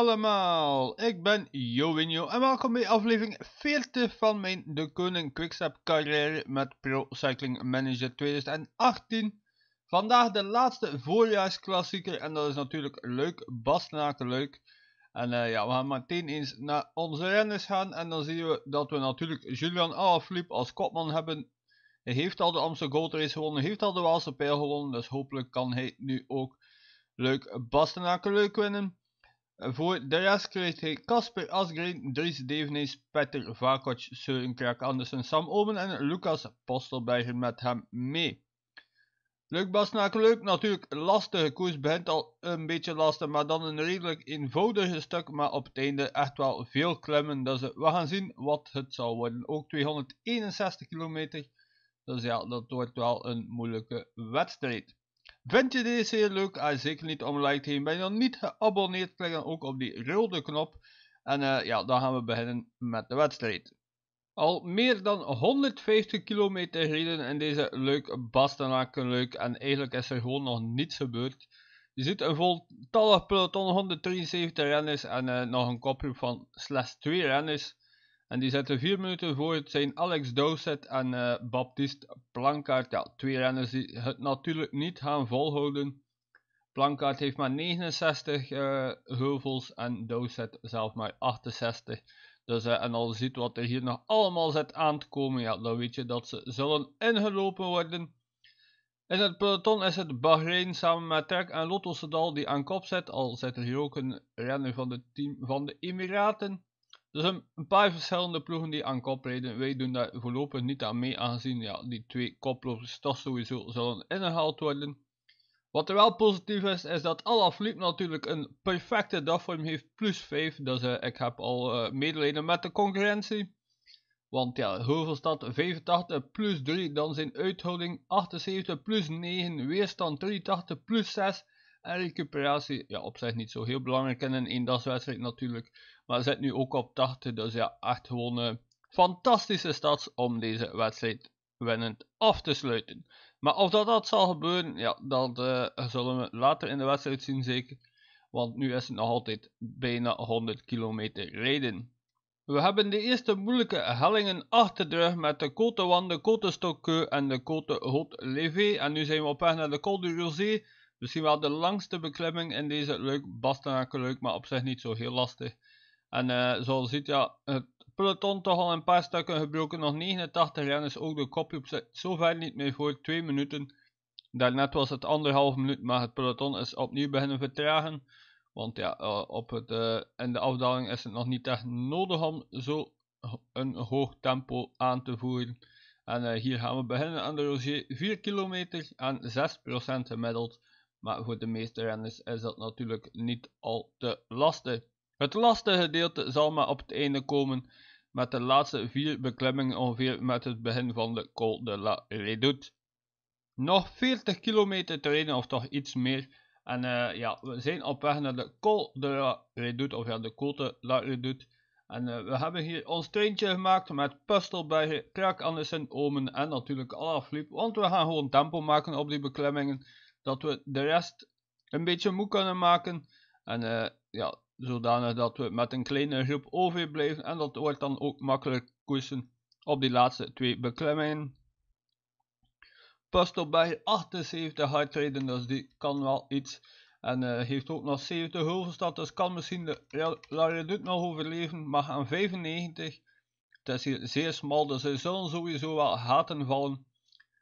allemaal, ik ben Joinjo en welkom bij aflevering 40 van mijn De Koning Quickstep carrière met Pro Cycling Manager 2018. Vandaag de laatste voorjaarsklassieker en dat is natuurlijk leuk, Bastenaken leuk. En eh, ja, we gaan meteen eens naar onze renners gaan en dan zien we dat we natuurlijk Julian Alaphilippe als kopman hebben. Hij heeft al de Amsterdam Gold Race gewonnen, heeft al de Waalse Pijl gewonnen, dus hopelijk kan hij nu ook leuk Bastenaken leuk winnen. Voor de rest kreeg hij Kasper Asgreen, Dries Devenees, Petter Vakoc, Søren Andersen, Sam Omen en Lucas Postelberger met hem mee. Leuk Basnaak, nou, leuk natuurlijk. Lastige koers begint al een beetje lastig, maar dan een redelijk eenvoudige stuk. Maar op het einde echt wel veel klimmen. Dus eh, we gaan zien wat het zal worden. Ook 261 kilometer. Dus ja, dat wordt wel een moeilijke wedstrijd. Vind je deze heel leuk? Ah, zeker niet om like te geven. Ben je nog niet geabonneerd? Klik dan ook op die rode knop. En eh, ja, dan gaan we beginnen met de wedstrijd. Al meer dan 150 kilometer gereden in deze leuk Bastenaken leuk. En eigenlijk is er gewoon nog niets gebeurd. Je ziet een voltallig peloton, 173 renners en eh, nog een kopgroep van slechts 2 renners. En die zetten vier minuten voor het zijn Alex Dowsett en eh, Baptiste Plankaart. Ja, twee renners die het natuurlijk niet gaan volhouden. Plankaart heeft maar 69 uh, eh, heuvels en Dowsett zelf maar 68. Dus, uh, en al ziet wat er hier nog allemaal zit aan te komen, ja, dan weet je dat ze zullen ingelopen worden. In het peloton is het Bahrein samen met Trek en Lotto Sedal die aan kop zet. Al zit er hier ook een renner van, het team, van de Emiraten. Er zijn een paar verschillende ploegen die aan kop rijden. Wij doen daar voorlopig niet aan mee, aangezien ja, die twee koplopers toch sowieso zullen ingehaald worden. Wat er wel positief is, is dat fliep natuurlijk een perfecte dagvorm heeft, plus 5. Dus uh, ik heb al uh, medelijden met de concurrentie. Want ja, staat 85 plus 3, dan zijn uithouding 78 plus 9, weerstand 83 plus 6, recuperatie, ja, op zich niet zo heel belangrijk in een wedstrijd natuurlijk. Maar zit nu ook op 80, dus ja, echt gewoon een fantastische stats om deze wedstrijd winnend af te sluiten. Maar of dat, dat zal gebeuren, ja, dat eh, zullen we later in de wedstrijd zien zeker. Want nu is het nog altijd bijna 100 kilometer rijden. We hebben de eerste moeilijke hellingen achter de rug met de Côte de cote Stokkeu en de Côte Haute Levé. En nu zijn we op weg naar de Col du Rosé. Misschien wel de langste beklemming in deze leuk Bastenaken leuk, maar op zich niet zo heel lastig. En eh, zoals je ziet, ja, het peloton toch al een paar stukken gebroken. Nog 89 renners, ook de op zich zover niet meer voor. 2 minuten. Daarnet was het anderhalf minuut, maar het peloton is opnieuw beginnen vertragen. Want ja, eh, op het, uh, in de afdaling is het nog niet echt nodig om zo een hoog tempo aan te voeren. En hier gaan we beginnen aan de Roger 4 kilometer aan 6% gemiddeld. Maar voor de meeste renners is dat natuurlijk niet al te lastig. Het lastige gedeelte zal maar op het einde komen met de laatste vier beklimmingen ongeveer met het begin van de Col de la Redoute. Nog 40 kilometer te rijden of toch iets meer. En eh, ja, we zijn op weg naar de Col de la Redoute, of ja, de de la Redoute. En eh, we hebben hier ons treintje gemaakt met Pustelbergen, Krak Andersen, Omen en natuurlijk Alaphilippe. Want we gaan gewoon tempo maken op die beklimmingen dat we de rest een beetje moe kunnen maken. En eh, ja, zodanig dat we met een kleine groep overblijven. En dat wordt dan ook makkelijk koersen op die laatste twee beklimmingen. Pas op bij 78 hardtreden, dus die kan wel iets. En eh, heeft ook nog 70 hulverstad, dus kan misschien de Larry Duke nog overleven. Maar aan 95, het is hier zeer smal, dus ze zullen sowieso wel gaten vallen.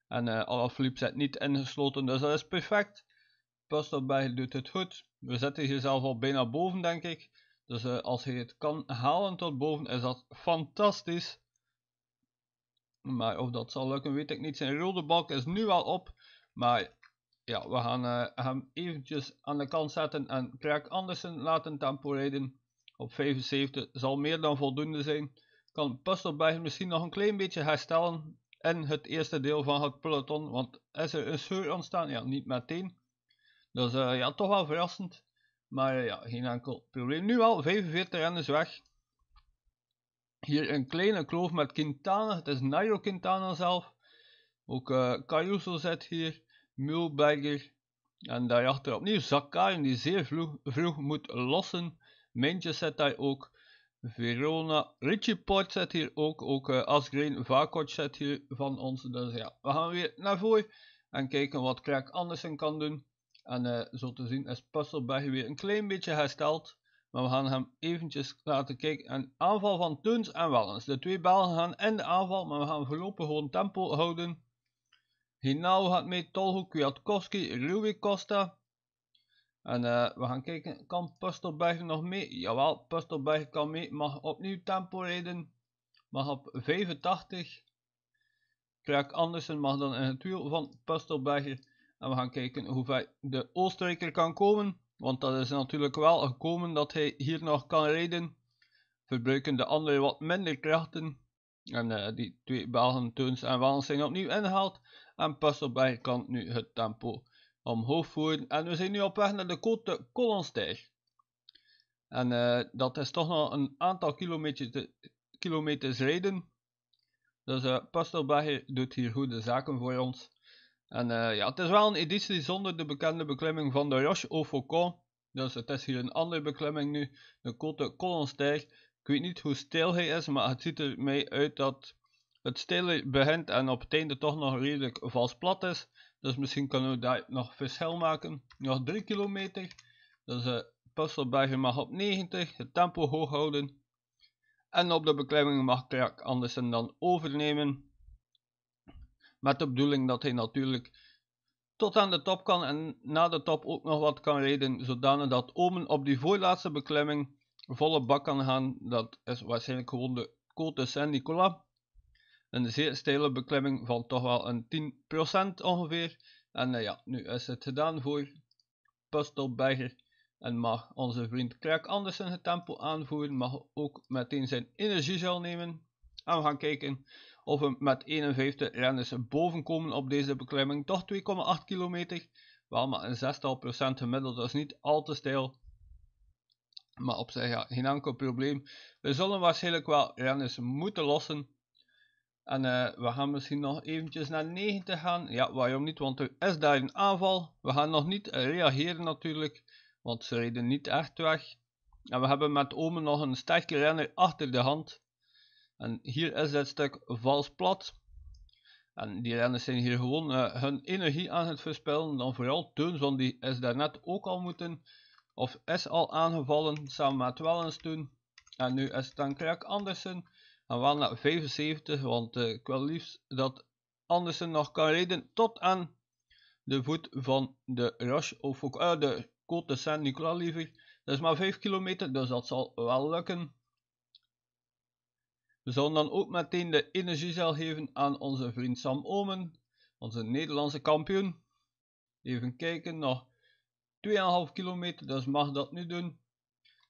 En uh, eh, fliepzet zit niet ingesloten, dus dat is perfect. bij, doet het goed. We zitten hier zelf al bijna boven, denk ik. Dus eh, als hij het kan halen tot boven, is dat fantastisch. Maar of dat zal lukken, weet ik niet. Zijn rode balk is nu al op. Maar ja, we gaan eh, hem eventjes aan de kant zetten en Craig Andersen laten tempo rijden. Op 75 zal meer dan voldoende zijn. Kan Pustelberg misschien nog een klein beetje herstellen en het eerste deel van het peloton. Want is er een scheur ontstaan? Ja, niet meteen. Dus eh, ja, toch wel verrassend. Maar eh, ja, geen enkel probleem. Nu al 45 renners weg. Hier een kleine kloof met Quintana. Het is Nairo Quintana zelf. Ook uh, Caruso zit hier. Mulberger. En daarachter opnieuw Zakarian die zeer vroeg, vroeg moet lossen. Mintjes zit daar ook. Verona. Richie Port zit hier ook. Ook uh, Asgreen Vakoc zit hier van ons. Dus ja, we gaan weer naar voren. En kijken wat Craig Andersen kan doen. En eh, zo te zien is Pusselberg weer een klein beetje hersteld. Maar we gaan hem eventjes laten kijken. Een aanval van Tuns en Wellens. De twee Belgen gaan in de aanval. Maar we gaan voorlopig gewoon tempo houden. Hinao gaat mee. Tolhoek Kwiatkowski. Rui Costa. En eh, we gaan kijken, kan Pustelberg nog mee? Jawel, Pustelberg kan mee, mag opnieuw tempo rijden. Mag op 85. Krak Andersen mag dan in het wiel van Pustelberger. En we gaan kijken hoe ver de Oostenrijker kan komen. Want dat is natuurlijk wel gekomen dat hij hier nog kan rijden. Verbruiken de anderen wat minder krachten. En eh, die twee Belgen, Teuns en Walen zijn opnieuw ingehaald. En Pustelberg kan nu het tempo omhoog voeren. En we zijn nu op weg naar de Côte Colonstijg. En eh, dat is toch nog een aantal kilometers, kilometers rijden. Dus uh, doet hier goede zaken voor ons. En eh, ja, het is wel een editie zonder de bekende beklimming van de Roche au Faucon. Dus het is hier een andere beklimming nu, de Côte Colonstijg. Ik weet niet hoe steil hij is, maar het ziet er mij uit dat het steil begint en op het einde toch nog redelijk vals plat is. Dus misschien kunnen we daar nog verschil maken. Nog 3 kilometer. Dus de eh, je mag op 90. Het tempo hoog houden. En op de beklimming mag Krak Andersen dan overnemen. Met de bedoeling dat hij natuurlijk tot aan de top kan en na de top ook nog wat kan rijden, zodanig dat Omen op die voorlaatste beklimming volle bak kan gaan. Dat is waarschijnlijk gewoon de Cote Saint-Nicolas een zeer steile beklimming van toch wel een 10% ongeveer. En uh, ja, nu is het gedaan voor Pustelberger en mag onze vriend Krak Andersen het tempo aanvoeren, mag ook meteen zijn zal nemen. En we gaan kijken of we met 51 renners bovenkomen op deze beklimming. Toch 2,8 kilometer, wel maar een zestal procent gemiddeld, is niet al te steil. Maar op zich ja, geen enkel probleem. We zullen waarschijnlijk wel renners moeten lossen. En eh, we gaan misschien nog eventjes naar 90 gaan. Ja, waarom niet? Want er is daar een aanval. We gaan nog niet reageren natuurlijk. Want ze reden niet echt weg. En we hebben met Omen nog een sterke renner achter de hand. En hier is het stuk vals plat. En die renners zijn hier gewoon eh, hun energie aan het verspillen. Dan vooral want die is daarnet ook al moeten. Of is al aangevallen samen met Wellens toen. En nu is het dan Krak Andersen en wel naar 75, want eh, ik wil liefst dat Andersen nog kan rijden tot aan de voet van de Rush of ook eh, de Côte Saint-Nicolas liever. Dat is maar 5 kilometer, dus dat zal wel lukken. We zullen dan ook meteen de energiezeil geven aan onze vriend Sam Omen, onze Nederlandse kampioen. Even kijken, nog 2,5 kilometer, dus mag dat nu doen.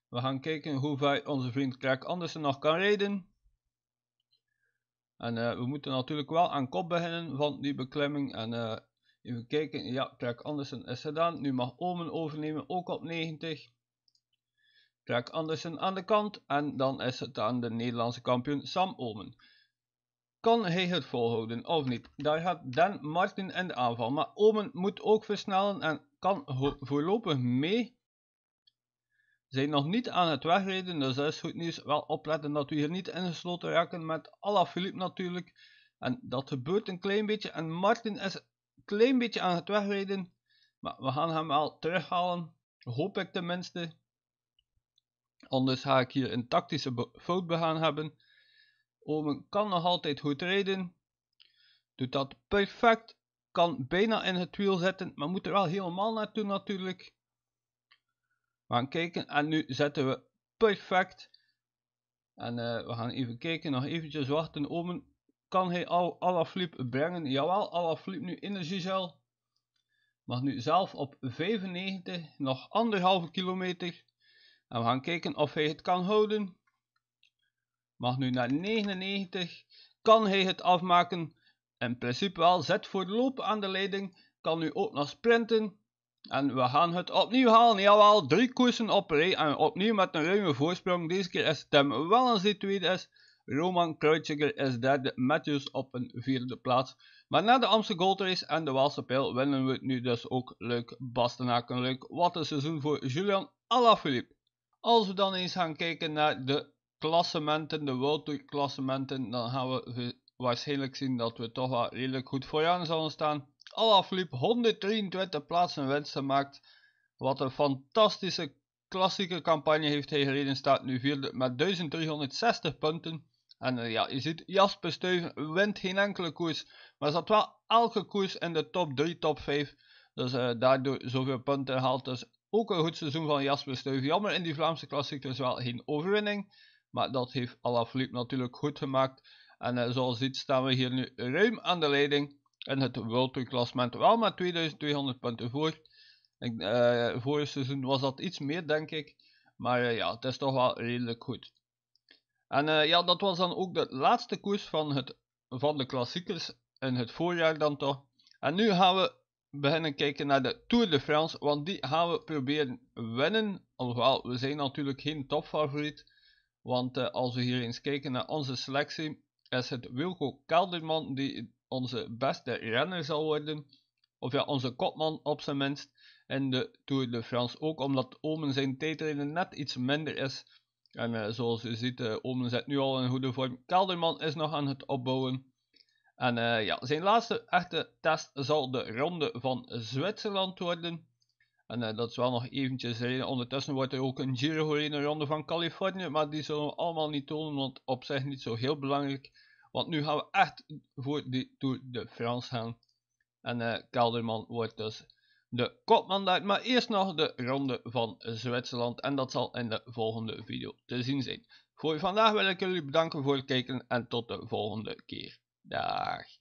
We gaan kijken hoe ver onze vriend Krak Andersen nog kan rijden. En eh, we moeten natuurlijk wel aan kop beginnen van die beklemming. En eh, even kijken, ja, Trek Andersen is gedaan. Nu mag Omen overnemen, ook op 90. Trek Andersen aan de kant en dan is het aan de Nederlandse kampioen Sam Omen. Kan hij het volhouden of niet? Daar gaat Dan Martin in de aanval. Maar Omen moet ook versnellen en kan voorlopig mee zijn nog niet aan het wegrijden, dus dat is goed nieuws. Wel opletten dat we hier niet ingesloten raken met Alla Philippe natuurlijk. En dat gebeurt een klein beetje. En Martin is een klein beetje aan het wegrijden. Maar we gaan hem wel terughalen. Hoop ik tenminste. Anders ga ik hier een tactische fout begaan hebben. Omen kan nog altijd goed rijden. Doet dat perfect. Kan bijna in het wiel zitten. Maar moet er wel helemaal naartoe natuurlijk. We gaan kijken en nu zetten we perfect. En eh, we gaan even kijken, nog eventjes wachten. Omen, kan hij al Alaflip brengen? Jawel, Alaflip nu energiecel. Mag nu zelf op 95, nog anderhalve kilometer. En we gaan kijken of hij het kan houden. Mag nu naar 99. Kan hij het afmaken? In principe wel. Zet voor de loop aan de leiding. Kan nu ook nog sprinten. En we gaan het opnieuw halen. Jawel, drie koersen op rij. En opnieuw met een ruime voorsprong. Deze keer is Tim Wellens die tweede is. Roman Kreuziger is derde. Matthews op een vierde plaats. Maar na de Amsterdam Gold Race en de Waalse Pijl winnen we nu dus ook leuk Bastenaken. Leuk, wat een seizoen voor Julian Alaphilippe. Als we dan eens gaan kijken naar de klassementen, de World Tour klassementen, dan gaan we waarschijnlijk zien dat we toch wel redelijk goed vooraan zullen staan. Allaf liep 123 plaatsen wensen gemaakt, Wat een fantastische klassieke campagne heeft hij gereden. Staat nu vierde met 1360 punten. En eh, ja, je ziet Jasper Steuven wint geen enkele koers. Maar zat wel elke koers in de top 3, top 5. Dus eh, daardoor zoveel punten haalt. Dus ook een goed seizoen van Jasper Steuven. Jammer in die Vlaamse klassiek dus wel geen overwinning. Maar dat heeft Alaphilippe natuurlijk goed gemaakt. En eh, zoals je ziet staan we hier nu ruim aan de leiding in het World Tour klassement. Wel met 2200 punten voor. Ik, eh, vorig seizoen was dat iets meer, denk ik. Maar eh, ja, het is toch wel redelijk goed. En eh, ja, dat was dan ook de laatste koers van, het, van de klassiekers in het voorjaar dan toch. En nu gaan we beginnen kijken naar de Tour de France, want die gaan we proberen winnen. Alhoewel, we zijn natuurlijk geen topfavoriet. Want als we hier eens kijken naar onze selectie, is het Wilco Kelderman die onze beste renner zal worden, of ja, onze kopman op zijn minst, in de Tour de France. Ook omdat Omen zijn tijdrijden net iets minder is. En eh, zoals u ziet, eh, Omen zit nu al in goede vorm. Kelderman is nog aan het opbouwen. En eh, ja, zijn laatste echte test zal de ronde van Zwitserland worden. En dat is wel nog eventjes reden. Ondertussen wordt er ook een Giro gereden, een ronde van Californië. Maar die zullen we allemaal niet tonen, want op zich niet zo heel belangrijk. Want nu gaan we echt voor die Tour de France gaan. En uh, Kelderman wordt dus de uit, Maar eerst nog de ronde van Zwitserland. En dat zal in de volgende video te zien zijn. Voor vandaag wil ik jullie bedanken voor het kijken en tot de volgende keer. Dag.